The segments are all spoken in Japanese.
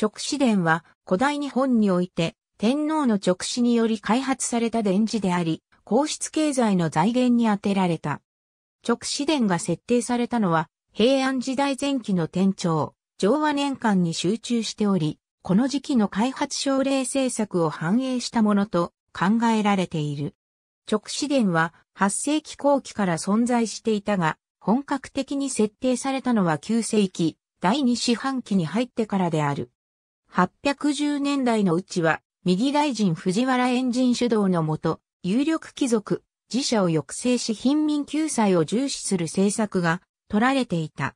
直子伝は古代日本において天皇の直子により開発された電磁であり、皇室経済の財源に充てられた。直子伝が設定されたのは平安時代前期の天朝、昭和年間に集中しており、この時期の開発奨励政策を反映したものと考えられている。直子伝は8世紀後期から存在していたが、本格的に設定されたのは9世紀、第2四半期に入ってからである。8 1 0年代のうちは、右大臣藤原エンジン主導のもと、有力貴族、自社を抑制し貧民救済を重視する政策が取られていた。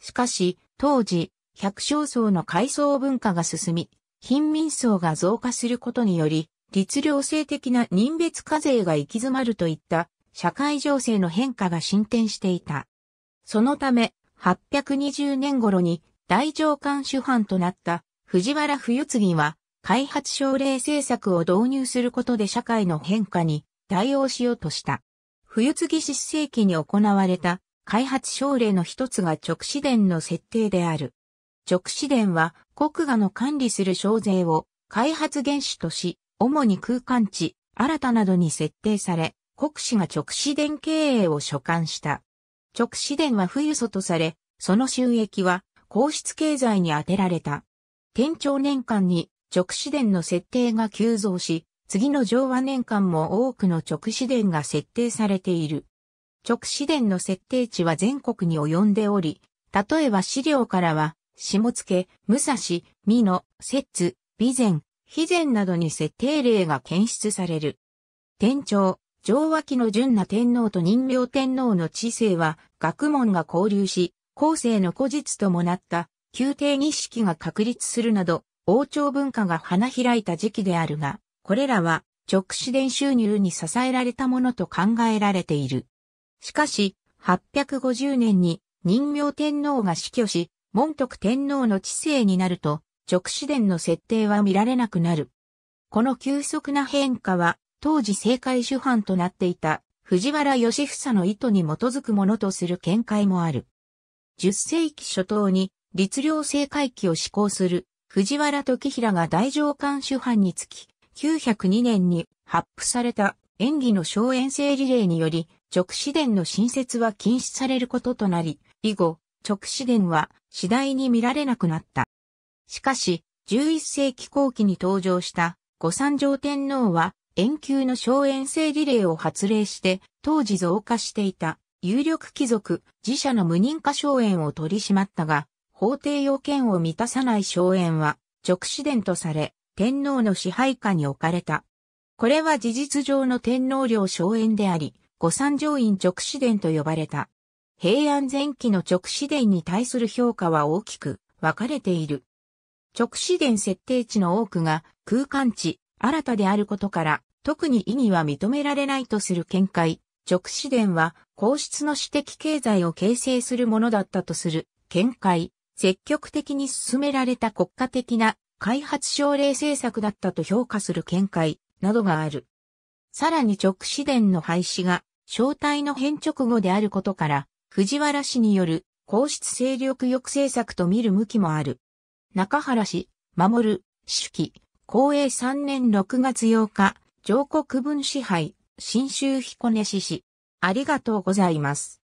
しかし、当時、百姓層の階層文化が進み、貧民層が増加することにより、律令制的な人別課税が行き詰まるといった社会情勢の変化が進展していた。そのため、820年頃に大上官主犯となった藤原冬次は、開発奨励政策を導入することで社会の変化に対応しようとした。冬次失世紀に行われた開発奨励の一つが直視伝の設定である。直視伝は国家の管理する省税を開発原資とし、主に空間地、新たなどに設定され、国史が直視伝経営を所管した。直視伝は富裕層とされ、その収益は皇室経済に充てられた。天長年間に直視伝の設定が急増し、次の上和年間も多くの直視伝が設定されている。直視伝の設定値は全国に及んでおり、例えば資料からは、下野、武蔵、美濃、摂津、備前、肥前などに設定例が検出される。天長、上和期の純な天皇と任形天皇の知性は、学問が交流し、後世の古実ともなった宮廷日式が確立するなど、王朝文化が花開いた時期であるが、これらは直視伝収入に支えられたものと考えられている。しかし、850年に任明天皇が死去し、門徳天皇の治世になると、直視伝の設定は見られなくなる。この急速な変化は、当時政界主犯となっていた藤原義房の意図に基づくものとする見解もある。10世紀初頭に律令制回帰を施行する藤原時平が大上官主犯につき、902年に発布された演技の小遠征リレーにより、直視伝の新設は禁止されることとなり、以後、直視伝は次第に見られなくなった。しかし、11世紀後期に登場した五三条天皇は、遠級の小遠征リレーを発令して、当時増加していた有力貴族、自社の無認可荘園を取り締まったが、法定要件を満たさない荘園は直子伝とされ、天皇の支配下に置かれた。これは事実上の天皇領荘園であり、御三条院直子伝と呼ばれた。平安前期の直子伝に対する評価は大きく分かれている。直子伝設定地の多くが空間地、新たであることから、特に意義は認められないとする見解。直子伝は皇室の私的経済を形成するものだったとする見解。積極的に進められた国家的な開発奨励政策だったと評価する見解などがある。さらに直視伝の廃止が正体の変直後であることから、藤原氏による皇室勢力抑制策と見る向きもある。中原氏、守る、主記、公営3年6月8日、上国分支配、新州彦根市市。ありがとうございます。